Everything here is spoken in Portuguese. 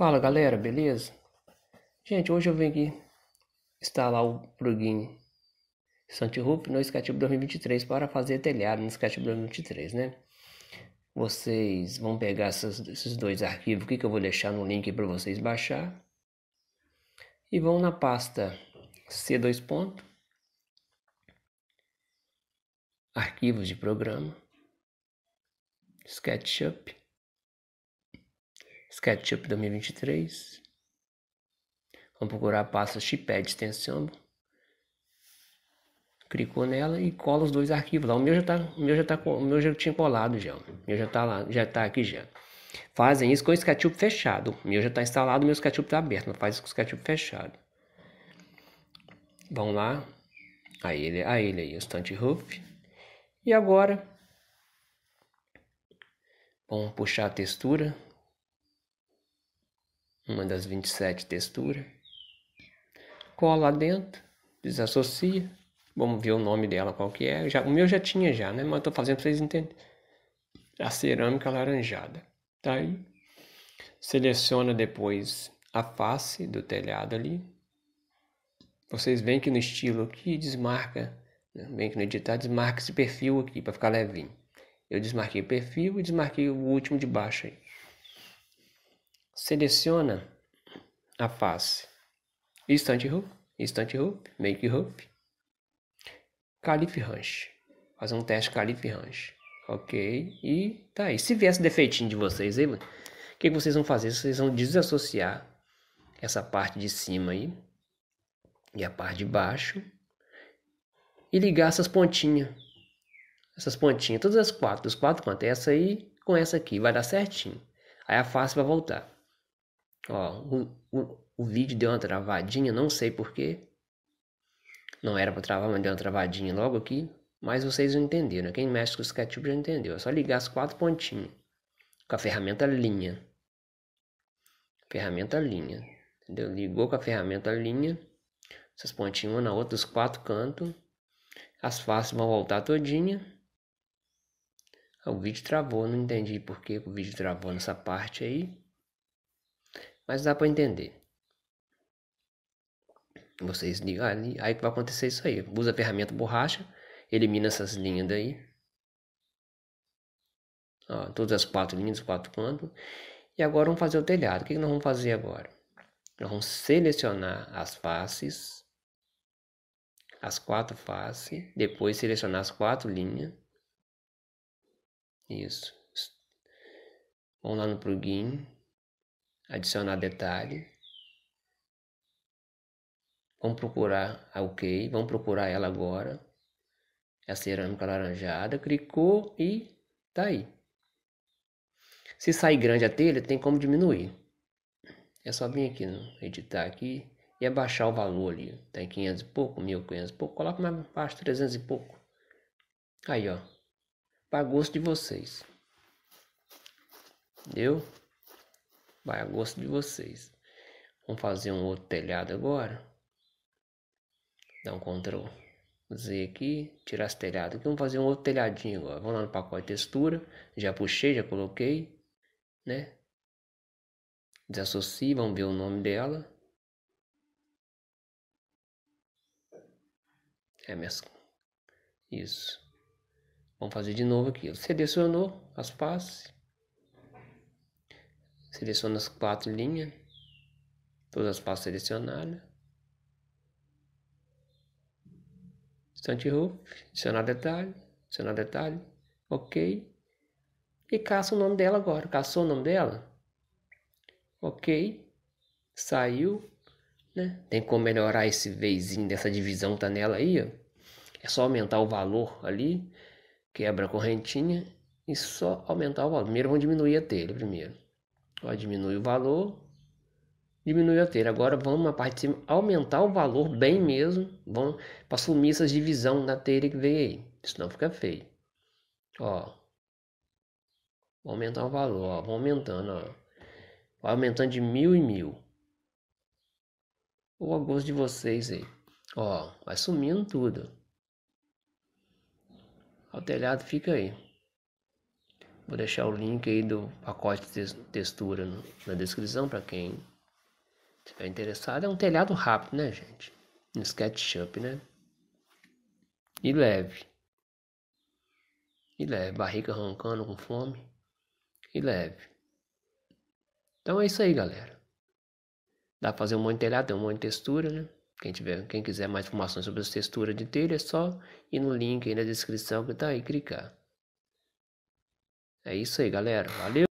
Fala galera, beleza? Gente, hoje eu vim aqui instalar o plugin Santirup no SketchUp 2023 para fazer telhado no SketchUp 2023, né? Vocês vão pegar essas, esses dois arquivos aqui que eu vou deixar no link para vocês baixar e vão na pasta C2 ponto arquivos de programa SketchUp SketchUp 2023. Vamos procurar a pasta Chipé extensão. Clicou nela e cola os dois arquivos lá. O meu já tá, o meu já tá, o meu já tinha colado já. O meu já tá lá, já tá aqui já. Fazem isso com o SketchUp fechado. O meu já está instalado, o meu SketchUp está aberto. Não faz isso com o SketchUp fechado. Vão lá. A ele, aí ele aí, o Stunt Roof. E agora, vamos puxar a textura uma das 27 texturas, cola lá dentro, desassocia, vamos ver o nome dela qual que é. Já, o meu já tinha já, né? Mas eu tô fazendo para vocês entenderem. A cerâmica laranjada. Tá aí. Seleciona depois a face do telhado ali. Vocês veem que no estilo aqui desmarca, né? bem que no editar desmarca esse perfil aqui para ficar levinho. Eu desmarquei o perfil e desmarquei o último de baixo aí seleciona a face Instant Hoop, Instant Hoop, Make Hoop, Calif Ranch. Fazer um teste Calif Ranch. Ok? E tá aí. Se viesse defeitinho de vocês aí, o que, que vocês vão fazer? Vocês vão desassociar essa parte de cima aí e a parte de baixo e ligar essas pontinhas. Essas pontinhas, todas as quatro, os quatro quanto? Essa aí com essa aqui, vai dar certinho. Aí a face vai voltar. Ó, o, o, o vídeo deu uma travadinha, não sei porquê. Não era para travar, mas deu uma travadinha logo aqui. Mas vocês entenderam, né? quem mexe com o SketchUp já entendeu. É só ligar as quatro pontinhas com a ferramenta linha. Ferramenta linha. Entendeu? Ligou com a ferramenta linha. Essas pontinhas uma na outra, os quatro cantos. As faces vão voltar todinha. Ah, o vídeo travou, não entendi porquê o vídeo travou nessa parte aí. Mas dá para entender. Vocês ligam ali, aí que vai acontecer isso aí. Usa a ferramenta borracha, elimina essas linhas daí. Ó, todas as quatro linhas, os quatro cantos. E agora vamos fazer o telhado. O que, que nós vamos fazer agora? Nós vamos selecionar as faces, as quatro faces, depois selecionar as quatro linhas. Isso. Vamos lá no plugin, adicionar detalhe. Vamos procurar a OK, vamos procurar ela agora. É a cerâmica laranjada, clicou e tá aí. Se sair grande a telha, tem como diminuir. É só vir aqui, no editar aqui e abaixar o valor ali. Tá em 500 e pouco, 1500 e pouco, coloca mais baixo 300 e pouco. Aí, ó. Para gosto de vocês. Deu? Vai a gosto de vocês. Vamos fazer um outro telhado agora. Dá um Ctrl Z aqui. Tirar esse telhado aqui. Vamos fazer um outro telhadinho agora. Vamos lá no pacote textura. Já puxei, já coloquei. Né? Desassocie, vamos ver o nome dela. É mesmo. Isso. Vamos fazer de novo aqui. Selecionou as faces. Seleciona as quatro linhas, todas as pastas selecionadas. Instant Roof, adicionar detalhe, adicionar detalhe, ok. E caça o nome dela agora, caçou o nome dela, ok, saiu, né? Tem como melhorar esse vezinho dessa divisão que tá nela aí, ó. É só aumentar o valor ali, quebra a correntinha e só aumentar o valor. Primeiro vão diminuir a telha, primeiro. Ó, diminui o valor, diminui a teira. Agora vamos na parte de cima aumentar o valor bem mesmo, vamos para sumir essas divisão da teira que veio aí, senão fica feio. Ó, vou aumentar o valor, ó, vou aumentando, ó. Vai aumentando de mil em mil. O agosto gosto de vocês aí. Ó, vai sumindo tudo. O telhado fica aí. Vou deixar o link aí do pacote de textura na descrição para quem estiver interessado. É um telhado rápido, né, gente? No SketchUp, né? E leve. E leve. Barriga roncando com fome. E leve. Então é isso aí, galera. Dá pra fazer um monte de telhado, tem um monte de textura, né? Quem, tiver, quem quiser mais informações sobre as texturas de telha, é só ir no link aí na descrição que tá aí clicar. É isso aí, galera. Valeu!